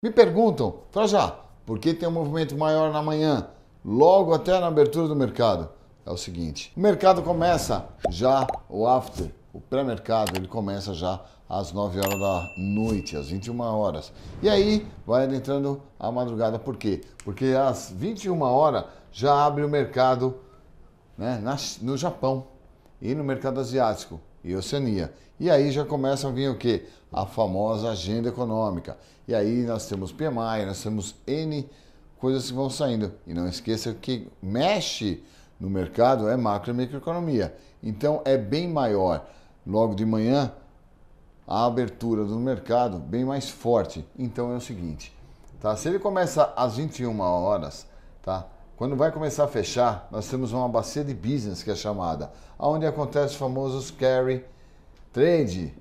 Me perguntam, para já, por que tem um movimento maior na manhã, logo até na abertura do mercado? É o seguinte, o mercado começa já o after, o pré-mercado, ele começa já às 9 horas da noite, às 21 horas. E aí vai adentrando a madrugada, por quê? Porque às 21 horas já abre o mercado né, no Japão e no mercado asiático e Oceania. E aí já começam a vir o quê? A famosa agenda econômica. E aí nós temos PMI, nós temos N coisas que vão saindo. E não esqueça que mexe no mercado é macro e microeconomia. Então é bem maior. Logo de manhã, a abertura do mercado bem mais forte. Então é o seguinte, tá? Se ele começa às 21 horas, tá? Quando vai começar a fechar, nós temos uma bacia de business que é chamada, onde acontece o famoso carry trade.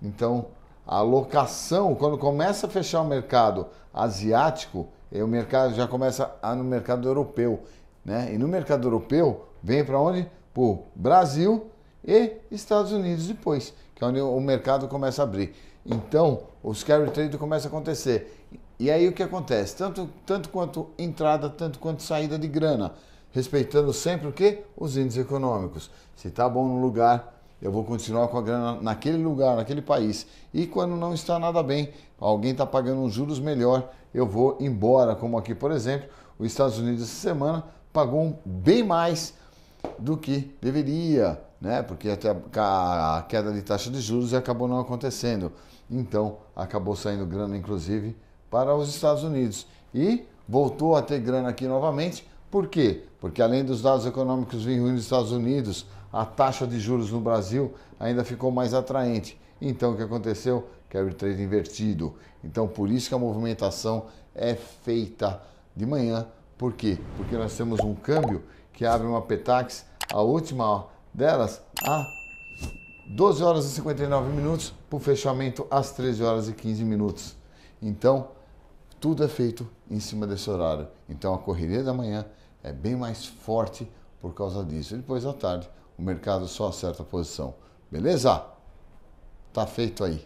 Então, a locação, quando começa a fechar o mercado asiático, é o mercado já começa a, no mercado europeu, né? E no mercado europeu vem para onde? Para o Brasil e Estados Unidos depois, que é onde o mercado começa a abrir. Então, os carry trade começa a acontecer. E aí o que acontece? Tanto, tanto quanto entrada, tanto quanto saída de grana, respeitando sempre o quê Os índices econômicos. Se está bom no lugar, eu vou continuar com a grana naquele lugar, naquele país. E quando não está nada bem, alguém está pagando uns juros melhor, eu vou embora. Como aqui, por exemplo, os Estados Unidos essa semana pagou bem mais do que deveria, né? Porque até a queda de taxa de juros acabou não acontecendo. Então, acabou saindo grana, inclusive, para os Estados Unidos e voltou a ter grana aqui novamente. Por quê? Porque além dos dados econômicos vir ruins dos Estados Unidos, a taxa de juros no Brasil ainda ficou mais atraente. Então o que aconteceu? Carry trade invertido. Então por isso que a movimentação é feita de manhã. Por quê? Porque nós temos um câmbio que abre uma petax, a última delas, a 12 horas e 59 minutos, para o fechamento às 13 horas e 15 minutos. Então, tudo é feito em cima desse horário. Então a correria da manhã é bem mais forte por causa disso. E depois à tarde, o mercado só acerta a posição. Beleza? Tá feito aí.